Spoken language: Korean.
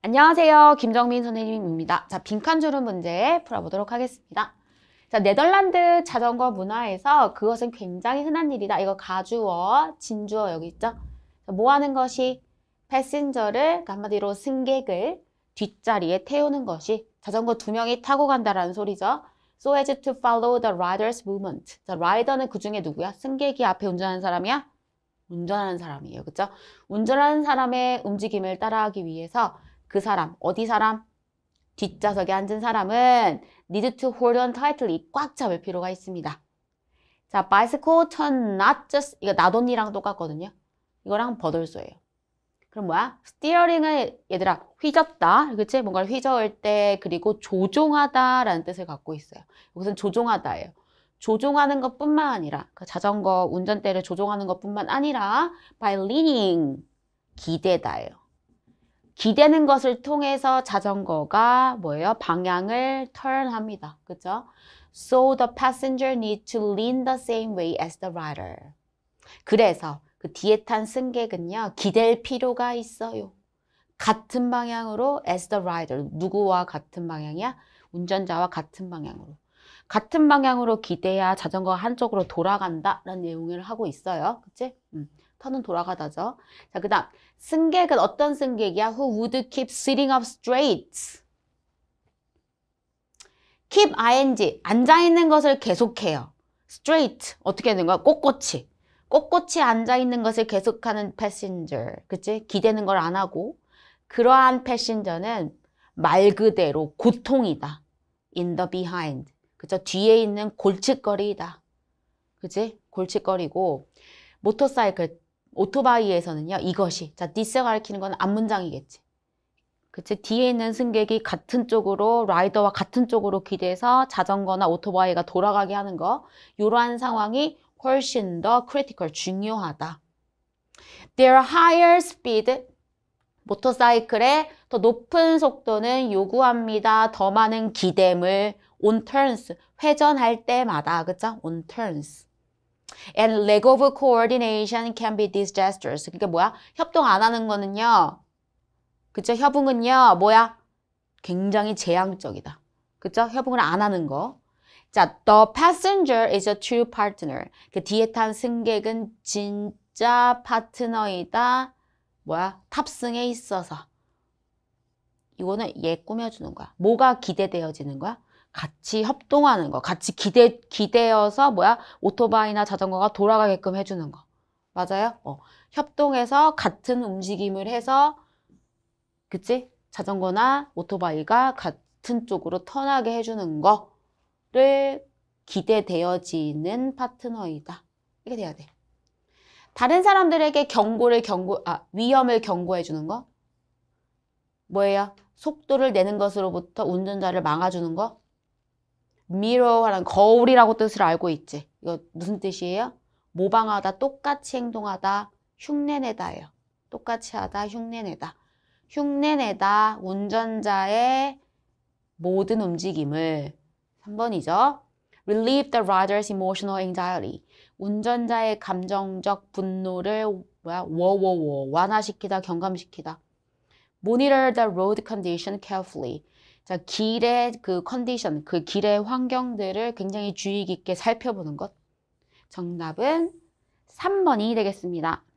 안녕하세요. 김정민 선생님입니다. 자, 빈칸 주름 문제 풀어보도록 하겠습니다. 자, 네덜란드 자전거 문화에서 그것은 굉장히 흔한 일이다. 이거 가주어, 진주어 여기 있죠? 자, 뭐 하는 것이 패신저를 그 한마디로 승객을 뒷자리에 태우는 것이 자전거 두 명이 타고 간다라는 소리죠. So as to follow the rider's movement. 자, r i d 는그 중에 누구야? 승객이 앞에 운전하는 사람이야? 운전하는 사람이에요. 그죠? 운전하는 사람의 움직임을 따라하기 위해서 그 사람, 어디 사람? 뒷좌석에 앉은 사람은 need to hold on tightly 꽉 잡을 필요가 있습니다. 자, bicycle turn not just 이거 나돈이랑 똑같거든요. 이거랑 버들소예요 그럼 뭐야? 스티어링을 얘들아 휘젓다, 그렇지? 뭔가를 휘저을 때 그리고 조종하다라는 뜻을 갖고 있어요. 여기서 조종하다예요. 조종하는 것뿐만 아니라 그 자전거 운전대를 조종하는 것뿐만 아니라 by leaning 기대다예요. 기대는 것을 통해서 자전거가 뭐예요? 방향을 턴합니다. 그죠? So the passenger need to lean the same way as the rider. 그래서 그 뒤에 탄 승객은요. 기댈 필요가 있어요. 같은 방향으로 as the rider. 누구와 같은 방향이야? 운전자와 같은 방향으로. 같은 방향으로 기대야 자전거 한쪽으로 돌아간다라는 내용을 하고 있어요. 그치? 음, 턴은 돌아가다죠. 자, 그 다음 승객은 어떤 승객이야? Who would keep sitting up straight? keep ing, 앉아있는 것을 계속해요. straight, 어떻게 되는 거야? 꼿꼿이. 꼿꼿이 앉아있는 것을 계속하는 passenger, 그치? 기대는 걸 안 하고 그러한 패신저는 말 그대로 고통이다. in the behind. 그저 뒤에 있는 골칫거리이다. 그치 골칫거리고 모터사이클 오토바이에서는요. 이것이 자 디스가 가리키는 건 앞문장이겠지. 그치? 뒤에 있는 승객이 같은 쪽으로 라이더와 같은 쪽으로 기대서 자전거나 오토바이가 돌아가게 하는 거 이러한 상황이 훨씬 더 크리티컬 중요하다. Their higher speed 모터사이클의 더 높은 속도는 요구합니다. 더 많은 기댐을 on turns 회전할 때마다 그죠? on turns and lack of coordination can be disastrous 그러니까 뭐야? 협동 안 하는 거는요 그쵸 협응은요 뭐야? 굉장히 재앙적이다 그쵸 협응을 안 하는 거 자, the passenger is a true partner 그 뒤에 탄 승객은 진짜 파트너이다 뭐야? 탑승에 있어서 이거는 얘 꾸며주는 거야. 뭐가 기대되어지는 거야? 같이 협동하는 거, 같이 기대, 기대어서 뭐야? 오토바이나 자전거가 돌아가게끔 해주는 거. 맞아요? 어. 협동해서 같은 움직임을 해서, 그치? 자전거나 오토바이가 같은 쪽으로 턴하게 해주는 거를 기대되어지는 파트너이다. 이게 돼야 돼. 다른 사람들에게 경고를 경고, 아, 위험을 경고해주는 거? 뭐예요? 속도를 내는 것으로부터 운전자를 막아주는 거? 미 i 라는 거울이라고 뜻을 알고 있지. 이거 무슨 뜻이에요? 모방하다, 똑같이 행동하다, 흉내내다예요. 똑같이 하다, 흉내내다. 흉내내다, 운전자의 모든 움직임을 3번이죠. Relieve the rider's emotional anxiety. 운전자의 감정적 분노를 뭐야? 완화시키다, 경감시키다. Monitor the road condition carefully. 자, 길의 그 컨디션, 그 길의 환경들을 굉장히 주의 깊게 살펴보는 것. 정답은 3번이 되겠습니다.